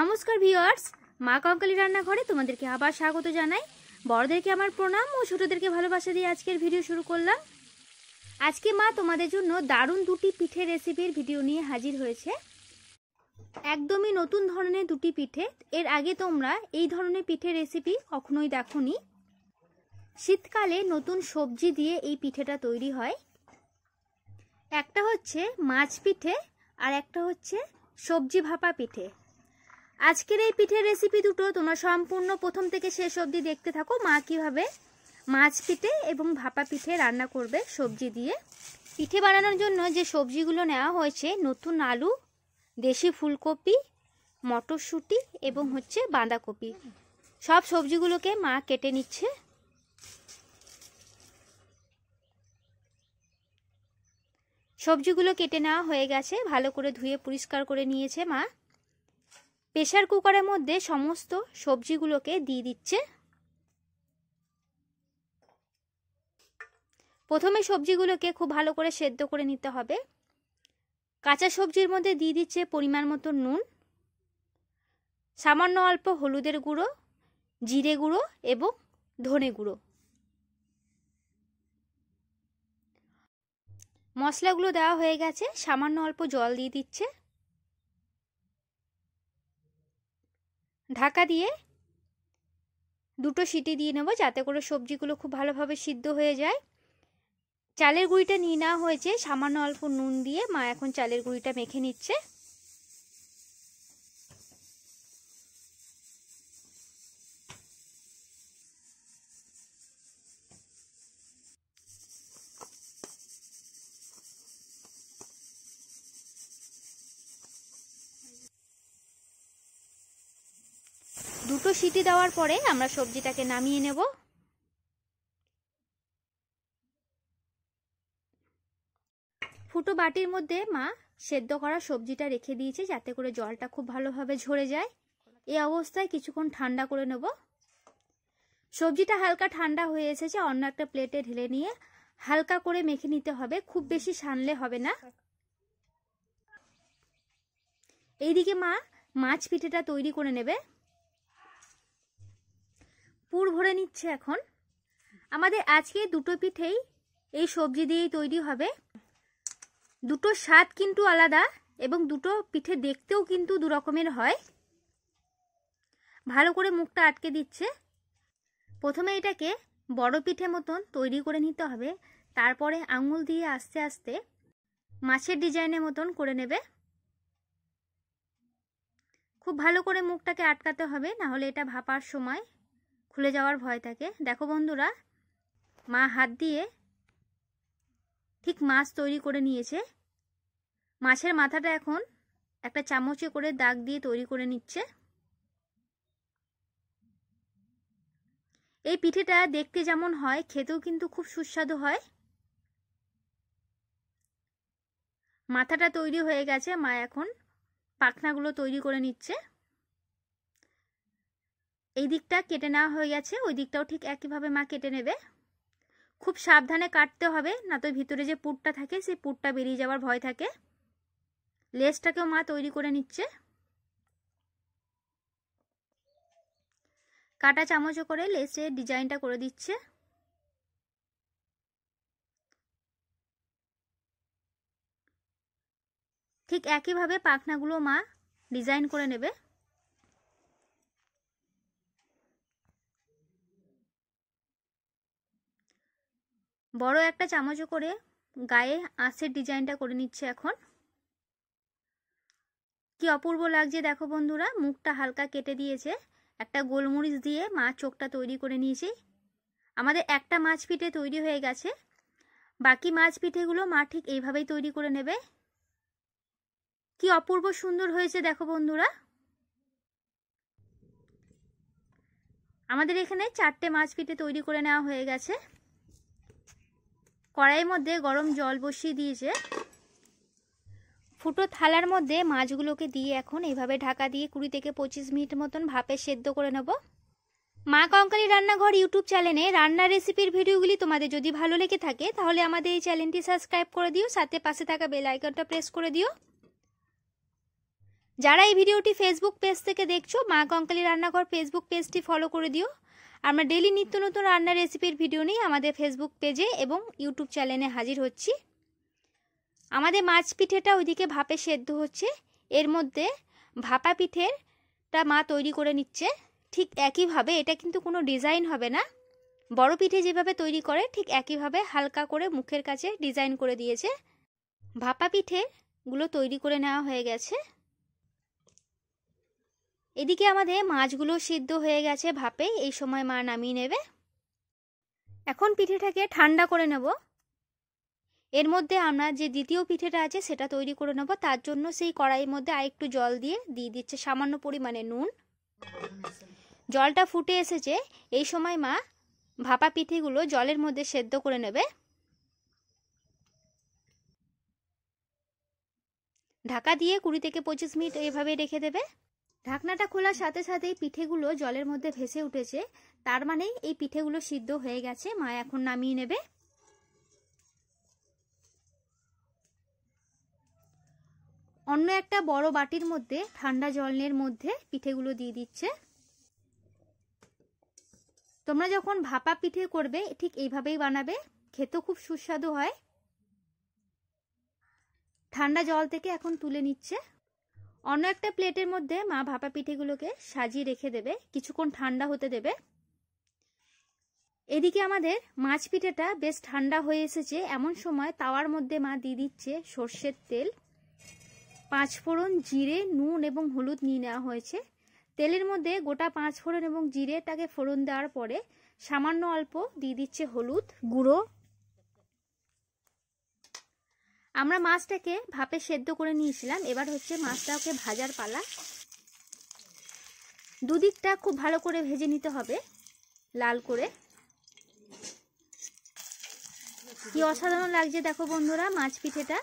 নমস্কার ভিওয়ার্স মা কঙ্কালি রান্নাঘরে তোমাদেরকে আবার স্বাগত জানাই বড়দেরকে আমার প্রণাম ও ছোটোদেরকে ভালোবাসা দিয়ে আজকের ভিডিও শুরু করলাম আজকে মা তোমাদের জন্য দারুণ দুটি পিঠে রেসিপির ভিডিও নিয়ে হাজির হয়েছে একদমই নতুন ধরনের দুটি পিঠে এর আগে তোমরা এই ধরনের পিঠে রেসিপি কখনোই দেখোনি শীতকালে নতুন সবজি দিয়ে এই পিঠেটা তৈরি হয় একটা হচ্ছে মাছ পিঠে আর একটা হচ্ছে সবজি ভাপা পিঠে আজকের এই পিঠের রেসিপি দুটো তোমরা সম্পূর্ণ প্রথম থেকে শেষ অবধি দেখতে থাকো মা কীভাবে মাছ পিঠে এবং ভাপা পিঠে রান্না করবে সবজি দিয়ে পিঠে বানানোর জন্য যে সবজিগুলো নেওয়া হয়েছে নতুন আলু দেশি ফুলকপি মটরশুঁটি এবং হচ্ছে বাঁধাকপি সব সবজিগুলোকে মা কেটে নিচ্ছে সবজিগুলো কেটে নেওয়া হয়ে গেছে ভালো করে ধুয়ে পরিষ্কার করে নিয়েছে মা প্রেশার কুকারের মধ্যে সমস্ত সবজিগুলোকে দিয়ে দিচ্ছে প্রথমে সবজিগুলোকে খুব ভালো করে সেদ্ধ করে নিতে হবে কাঁচা সবজির মধ্যে দিয়ে দিচ্ছে পরিমাণ মতো নুন সামান্য অল্প হলুদের গুঁড়ো জিরে গুঁড়ো এবং ধনে গুঁড়ো মশলাগুলো দেওয়া হয়ে গেছে সামান্য অল্প জল দিয়ে দিচ্ছে ঢাকা দিয়ে দুটো সিটি দিয়ে নেব যাতে করে সবজিগুলো খুব ভালোভাবে সিদ্ধ হয়ে যায় চালের গুঁড়িটা নিয়ে নেওয়া হয়েছে সামান্য অল্প নুন দিয়ে মা এখন চালের গুঁড়িটা মেখে নিচ্ছে দুটো সিটি দেওয়ার পরে আমরা সবজিটাকে নামিয়ে নেব ফুটো বাটির মধ্যে মা সেদ্ধ করা সবজিটা রেখে দিয়েছে যাতে করে জলটা খুব ভালোভাবে ঝরে যায় এই অবস্থায় কিছুক্ষণ ঠান্ডা করে নেব সবজিটা হালকা ঠান্ডা হয়ে এসেছে অন্য একটা প্লেটে ঢেলে নিয়ে হালকা করে মেখে নিতে হবে খুব বেশি সানলে হবে না এইদিকে মা মাছ পিঠেটা তৈরি করে নেবে পুর ভরে নিচ্ছে এখন আমাদের আজকে দুটো পিঠেই এই সবজি দিয়েই তৈরি হবে দুটো স্বাদ কিন্তু আলাদা এবং দুটো পিঠে দেখতেও কিন্তু দুরকমের হয় ভালো করে মুখটা আটকে দিচ্ছে প্রথমে এটাকে বড় পিঠে মতন তৈরি করে নিতে হবে তারপরে আঙুল দিয়ে আস্তে আস্তে মাছের ডিজাইনের মতন করে নেবে খুব ভালো করে মুখটাকে আটকাতে হবে নাহলে এটা ভাপার সময় খুলে যাওয়ার ভয় থাকে দেখো বন্ধুরা মা হাত দিয়ে ঠিক মাছ তৈরি করে নিয়েছে মাছের মাথাটা এখন একটা চামচে করে দাগ দিয়ে তৈরি করে নিচ্ছে এই পিঠেটা দেখতে যেমন হয় খেতেও কিন্তু খুব সুস্বাদু হয় মাথাটা তৈরি হয়ে গেছে মা এখন পাখনাগুলো তৈরি করে নিচ্ছে এই দিকটা কেটে নেওয়া হয়ে গেছে ওই দিকটাও ঠিক একইভাবে মা কেটে নেবে খুব সাবধানে কাটতে হবে না তো ভিতরে যে পুটটা থাকে সেই পুটটা বেরিয়ে যাওয়ার ভয় থাকে লেসটাকেও মা তৈরি করে নিচ্ছে কাটা চামচও করে লেসের ডিজাইনটা করে দিচ্ছে ঠিক একইভাবে পাখনাগুলো মা ডিজাইন করে নেবে বড় একটা চামচ করে গায়ে আঁশের ডিজাইনটা করে নিচ্ছে এখন কি অপূর্ব লাগছে দেখো বন্ধুরা মুখটা হালকা কেটে দিয়েছে একটা গোলমরিচ দিয়ে মা চোখটা তৈরি করে নিয়েছি আমাদের একটা মাছ পিঠে তৈরি হয়ে গেছে বাকি মাছ পিঠেগুলো মা ঠিক এইভাবেই তৈরি করে নেবে কি অপূর্ব সুন্দর হয়েছে দেখো বন্ধুরা আমাদের এখানে চারটে মাছ পিঠে তৈরি করে নেওয়া হয়ে গেছে কড়াইয়ের মধ্যে গরম জল বসিয়ে দিয়েছে ফুটো থালার মধ্যে মাছগুলোকে দিয়ে এখন এইভাবে ঢাকা দিয়ে কুড়ি থেকে পঁচিশ মিনিট মতন ভাপে সেদ্ধ করে নেব মা কঙ্কালি রান্নাঘর ইউটিউব চ্যানেলে রান্নার রেসিপির ভিডিওগুলি তোমাদের যদি ভালো লেগে থাকে তাহলে আমাদের এই চ্যানেলটি সাবস্ক্রাইব করে দিও সাথে পাশে থাকা বেল আইকনটা প্রেস করে দিও যারা এই ভিডিওটি ফেসবুক পেজ থেকে দেখছো মা কঙ্কালি রান্নাঘর ফেসবুক পেজটি ফলো করে দিও আমরা ডেলি নিত্য নতুন রান্নার রেসিপির ভিডিও নিয়ে আমাদের ফেসবুক পেজে এবং ইউটিউব চ্যানেলে হাজির হচ্ছি আমাদের মাছ পিঠেটা ওইদিকে ভাপে সেদ্ধ হচ্ছে এর মধ্যে ভাপা পিঠেরটা মা তৈরি করে নিচ্ছে ঠিক একইভাবে এটা কিন্তু কোনো ডিজাইন হবে না বড় পিঠে যেভাবে তৈরি করে ঠিক একইভাবে হালকা করে মুখের কাছে ডিজাইন করে দিয়েছে ভাপা পিঠেগুলো তৈরি করে নেওয়া হয়ে গেছে এদিকে আমাদের মাছগুলো সিদ্ধ হয়ে গেছে ভাপে এই সময় মা নামিয়ে নেবে এখন পিঠেটাকে ঠান্ডা করে নেব এর মধ্যে আমরা যে দ্বিতীয় পিঠেটা আছে সেটা তৈরি করে নেব তার জন্য সেই কড়াইয়ের মধ্যে আরেকটু জল দিয়ে দিয়ে দিচ্ছে সামান্য পরিমাণে নুন জলটা ফুটে এসেছে এই সময় মা ভাপা পিঠেগুলো জলের মধ্যে সেদ্ধ করে নেবে ঢাকা দিয়ে কুড়ি থেকে পঁচিশ মিনিট এভাবে রেখে দেবে ঢাকনাটা খোলার সাথে সাথেই পিঠেগুলো জলের মধ্যে ভেসে উঠেছে তার মানে এই পিঠেগুলো সিদ্ধ হয়ে গেছে মা এখন নামিয়ে নেবে অন্য একটা বড় বাটির মধ্যে ঠান্ডা জলের মধ্যে পিঠেগুলো দিয়ে দিচ্ছে তোমরা যখন ভাপা পিঠে করবে ঠিক এইভাবেই বানাবে খেতে খুব সুস্বাদু হয় ঠান্ডা জল থেকে এখন তুলে নিচ্ছে অন্য একটা প্লেটের মধ্যে মা ভাপা পিঠেগুলোকে সাজিয়ে রেখে দেবে কিছুক্ষণ ঠান্ডা হতে দেবে এদিকে আমাদের মাছ পিঠেটা বেশ ঠান্ডা হয়ে এসেছে এমন সময় তাওয়ার মধ্যে মা দিয়ে দিচ্ছে সর্ষের তেল পাঁচ ফোড়ন জিরে নুন এবং হলুদ নিয়ে নেওয়া হয়েছে তেলের মধ্যে গোটা পাঁচ ফোড়ন এবং জিরেটাকে ফোড়ন দেওয়ার পরে সামান্য অল্প দিয়ে দিচ্ছে হলুদ গুঁড়ো আমরা মাছটাকে ভাপে সেদ্ধ করে নিয়েছিলাম এবার হচ্ছে মাছটাকে ভাজার পালা দুদিকটা খুব ভালো করে ভেজে নিতে হবে লাল করে কি অসাধারণ লাগছে দেখো বন্ধুরা মাছ পিঠেটা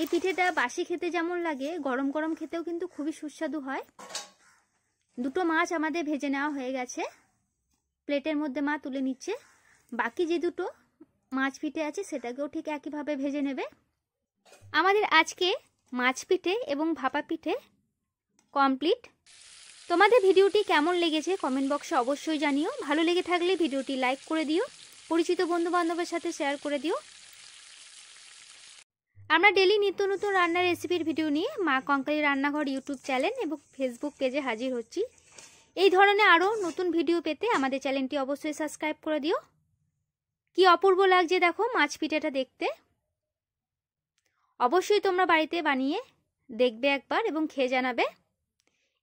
এই পিঠেটা বাসি খেতে যেমন লাগে গরম গরম খেতেও কিন্তু খুবই সুস্বাদু হয় দুটো মাছ আমাদের ভেজে নেওয়া হয়ে গেছে প্লেটের মধ্যে মা তুলে নিচ্ছে বাকি যে দুটো মাছ পিঠে আছে সেটাকেও ঠিক একইভাবে ভেজে নেবে আমাদের আজকে মাছ পিঠে এবং ভাপা পিঠে কমপ্লিট তোমাদের ভিডিওটি কেমন লেগেছে কমেন্ট বক্সে অবশ্যই জানিও ভালো লেগে থাকলে ভিডিওটি লাইক করে দিও পরিচিত বন্ধুবান্ধবের সাথে শেয়ার করে দিও আমরা ডেলি নিত্য নতুন রান্নার রেসিপির ভিডিও নিয়ে মা কঙ্কালি রান্নাঘর ইউটিউব চ্যানেল এবং ফেসবুক পেজে হাজির হচ্ছি এই ধরনের আরও নতুন ভিডিও পেতে আমাদের চ্যানেলটি অবশ্যই সাবস্ক্রাইব করে দিও কি অপূর্ব লাগছে দেখো মাছ পিঠাটা দেখতে অবশ্যই তোমরা বাড়িতে বানিয়ে দেখবে একবার এবং খেয়ে জানাবে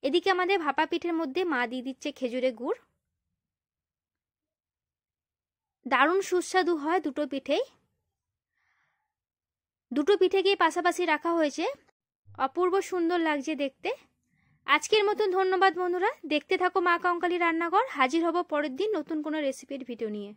এদিকে আমাদের ভাপা পিঠের মধ্যে মা দিয়ে দিচ্ছে খেজুরে গুড় দারুণ সুস্বাদু হয় দুটো পিঠেই দুটো পিঠেকেই পাশাপাশি রাখা হয়েছে অপূর্ব সুন্দর লাগছে দেখতে আজকের মতন ধন্যবাদ বন্ধুরা দেখতে থাকো মা কঙ্কালি রান্নাঘর হাজির হব পরের দিন নতুন কোনো রেসিপির ভিডিও নিয়ে